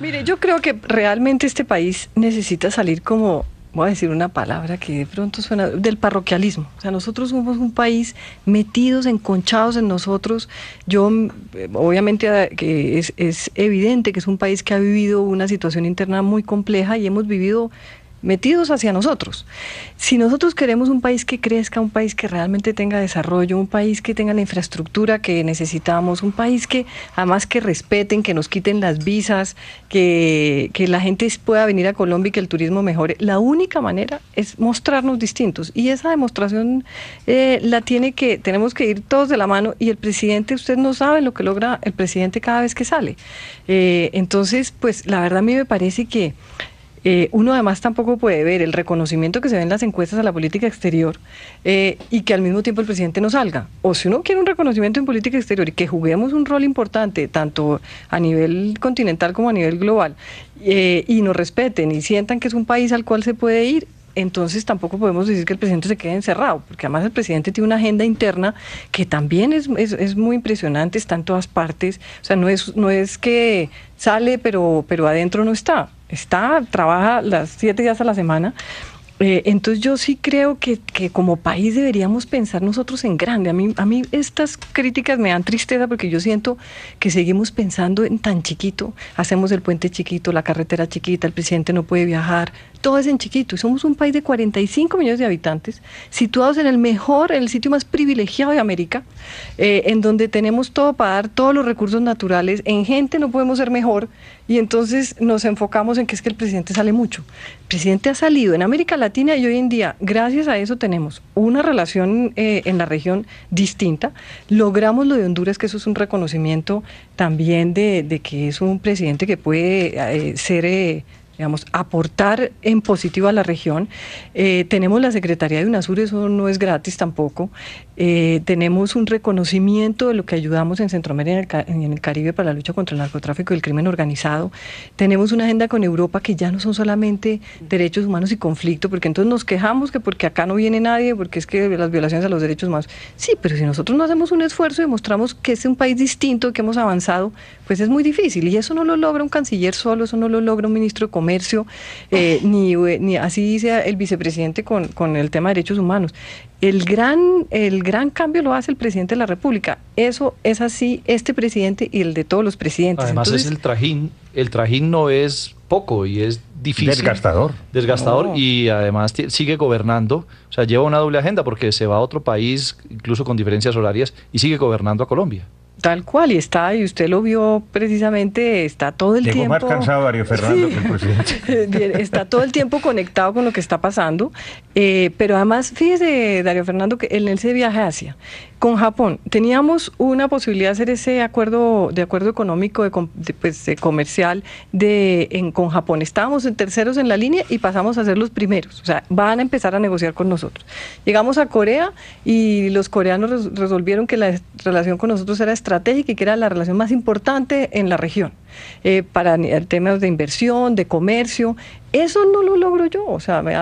Mire, yo creo que realmente este país necesita salir como voy a decir una palabra que de pronto suena del parroquialismo. O sea, nosotros somos un país metidos, enconchados en nosotros. Yo, mm, obviamente, eh, que es, es evidente que es un país que ha vivido una situación interna muy compleja y hemos vivido metidos hacia nosotros. Si nosotros queremos un país que crezca, un país que realmente tenga desarrollo, un país que tenga la infraestructura que necesitamos, un país que además que respeten, que nos quiten las visas, que, la gente pueda venir a Colombia y que el turismo mejore, la única manera es mostrarnos distintos. Y esa demostración eh, la tiene que, tenemos que ir todos de la mano y el presidente, usted no sabe lo que logra el presidente cada vez que sale. Eh, entonces, pues la verdad a mí me parece que eh, uno además tampoco puede ver el reconocimiento que se ve en las encuestas a la política exterior eh, y que al mismo tiempo el presidente no salga. O si uno quiere un reconocimiento en política exterior y que juguemos un rol importante, tanto a nivel continental como a nivel global, eh, y nos respeten y sientan que es un país al cual se puede ir, entonces tampoco podemos decir que el presidente se quede encerrado, porque además el presidente tiene una agenda interna que también es, es, muy impresionante, está en todas partes, o sea, no es, no es que sale, pero, pero adentro no está está, trabaja las siete días a la semana. Eh, entonces yo sí creo que, que, como país deberíamos pensar nosotros en grande. A mí, a mí estas críticas me dan tristeza porque yo siento que seguimos pensando en tan chiquito. Hacemos el puente chiquito, la carretera chiquita, el presidente no puede viajar, todo es en chiquito. somos un país de 45 millones de habitantes, situados en el mejor, en el sitio más privilegiado de América, eh, en donde tenemos todo para dar, todos los recursos naturales. En gente no podemos ser mejor y entonces nos enfocamos en que es que el presidente sale mucho. El presidente ha salido en América Latina y hoy en día, gracias a eso, tenemos una relación eh, en la región distinta. Logramos lo de Honduras, que eso es un reconocimiento también de, que es un presidente que puede eh, ser digamos, aportar en positivo a la región. Eh, tenemos la Secretaría de UNASUR, eso no es gratis tampoco. Eh, tenemos un reconocimiento de lo que ayudamos en Centroamérica y en el Caribe para la lucha contra el narcotráfico y el crimen organizado. Tenemos una agenda con Europa que ya no son solamente derechos humanos y conflicto, porque entonces nos quejamos que porque acá no viene nadie, porque es que las violaciones a los derechos humanos. Sí, pero si nosotros no hacemos un esfuerzo y demostramos que es un país distinto, que hemos avanzado, pues es muy difícil. Y eso no lo logra un canciller solo, eso no lo logra un ministro de eh, eh, ni, ni, así dice el vicepresidente con, el tema de derechos humanos. El gran, el gran cambio lo hace el presidente de la República. Eso es así, este presidente y el de todos los presidentes. Además es el trajín, el trajín no es poco y es difícil. Desgastador. Desgastador y además sigue gobernando, o sea, lleva una doble agenda porque se va a otro país, incluso con diferencias horarias, y sigue gobernando a Colombia. Tal cual, y está, y usted lo vio precisamente, está todo el Llegó tiempo. más cansado Darío Fernando que el presidente. Eh, está todo el tiempo conectado con lo que está pasando. Eh, pero además, fíjese, Darío Fernando, que en ese viaje hacia con Japón, teníamos una posibilidad de hacer ese acuerdo, de acuerdo económico, de, pues, comercial de, en, con Japón. Estábamos en terceros en la línea y pasamos a ser los primeros. O sea, van a empezar a negociar con nosotros. Llegamos a Corea y los coreanos resolvieron que la relación con nosotros era estratégica y que era la relación más importante en la región, eh, para temas de inversión, de comercio. Eso no lo logro yo, o sea, me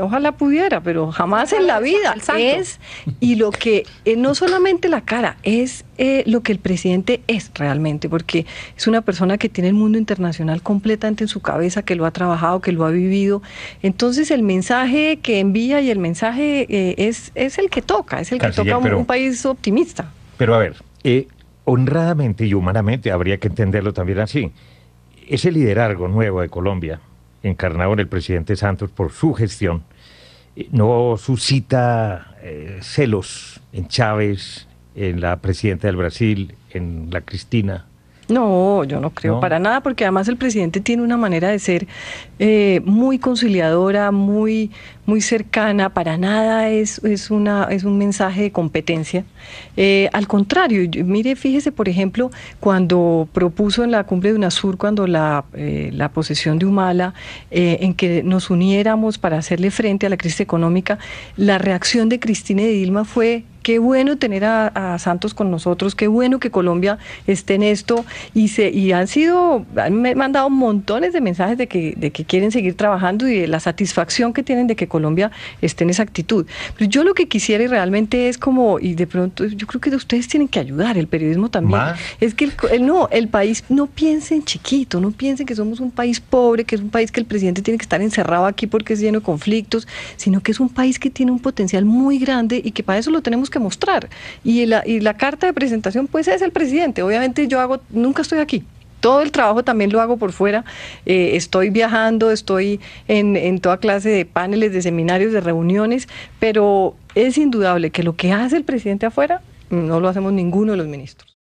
ojalá pudiera, pero jamás en la vida. Es, y lo que, eh, no solamente la cara, es eh, lo que el presidente es realmente, porque es una persona que tiene el mundo internacional completamente en su cabeza, que lo ha trabajado, que lo ha vivido. Entonces el mensaje que envía y el mensaje es, es el que toca, es el que toca a un país optimista. Pero a ver, honradamente y humanamente, habría que entenderlo también así, ese liderazgo nuevo de Colombia, encarnado en el presidente Santos por su gestión, eh, no suscita eh, celos en Chávez, en la presidenta del Brasil, en la Cristina, no, yo no creo para nada, porque además el presidente tiene una manera de ser eh, muy conciliadora, muy, muy cercana, para nada es, es, una, es un mensaje de competencia. Eh, al contrario, mire, fíjese, por ejemplo, cuando propuso en la cumbre de UNASUR, cuando la, eh, la posesión de Humala, en que nos uniéramos para hacerle frente a la crisis económica, la reacción de Cristina y de Dilma fue Qué bueno tener a, Santos con nosotros, qué bueno que Colombia esté en esto y se y han sido, han mandado montones de mensajes de que, de que quieren seguir trabajando y de la satisfacción que tienen de que Colombia esté en esa actitud. Pero yo lo que quisiera y realmente es como, y de pronto yo creo que ustedes tienen que ayudar, el periodismo también, es que el, no, el país no piensen chiquito, no piensen que somos un país pobre, que es un país que el presidente tiene que estar encerrado aquí porque es lleno de conflictos, sino que es un país que tiene un potencial muy grande y que para eso lo tenemos que que mostrar. Y la, carta de presentación, pues es el presidente. Obviamente yo hago, nunca estoy aquí, todo el trabajo también lo hago por fuera. Eh, estoy viajando, estoy en, en, toda clase de paneles, de seminarios, de reuniones, pero es indudable que lo que hace el presidente afuera no lo hacemos ninguno de los ministros.